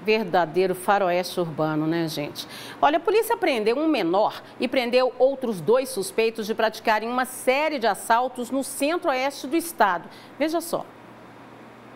verdadeiro faroeste urbano, né, gente? Olha, a polícia prendeu um menor e prendeu outros dois suspeitos de praticarem uma série de assaltos no centro-oeste do estado. Veja só.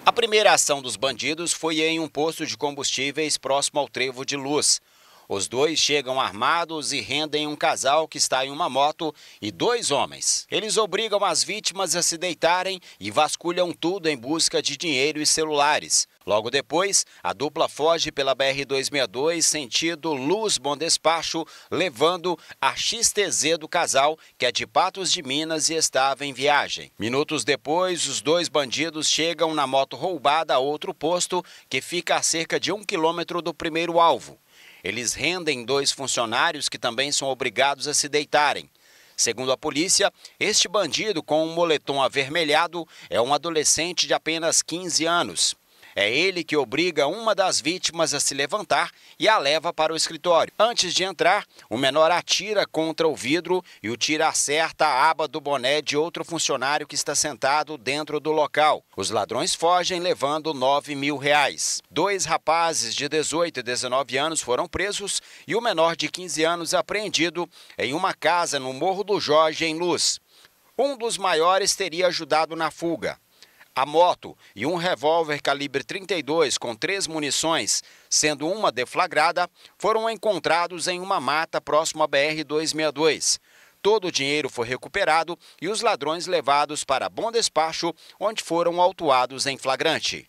A primeira ação dos bandidos foi em um posto de combustíveis próximo ao trevo de luz. Os dois chegam armados e rendem um casal que está em uma moto e dois homens. Eles obrigam as vítimas a se deitarem e vasculham tudo em busca de dinheiro e celulares. Logo depois, a dupla foge pela BR-262 sentido Luz Bom Despacho, levando a XTZ do casal, que é de Patos de Minas e estava em viagem. Minutos depois, os dois bandidos chegam na moto roubada a outro posto, que fica a cerca de um quilômetro do primeiro alvo. Eles rendem dois funcionários que também são obrigados a se deitarem. Segundo a polícia, este bandido com um moletom avermelhado é um adolescente de apenas 15 anos. É ele que obriga uma das vítimas a se levantar e a leva para o escritório. Antes de entrar, o menor atira contra o vidro e o tira acerta a aba do boné de outro funcionário que está sentado dentro do local. Os ladrões fogem levando 9 mil reais. Dois rapazes de 18 e 19 anos foram presos e o menor de 15 anos apreendido em uma casa no Morro do Jorge, em Luz. Um dos maiores teria ajudado na fuga a moto e um revólver calibre 32 com três munições, sendo uma deflagrada, foram encontrados em uma mata próximo à BR-262. Todo o dinheiro foi recuperado e os ladrões levados para Bom Despacho, onde foram autuados em flagrante.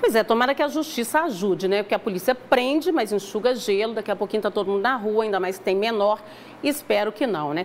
Pois é, tomara que a justiça ajude, né? Porque a polícia prende, mas enxuga gelo. Daqui a pouquinho está todo mundo na rua, ainda mais tem menor. Espero que não, né?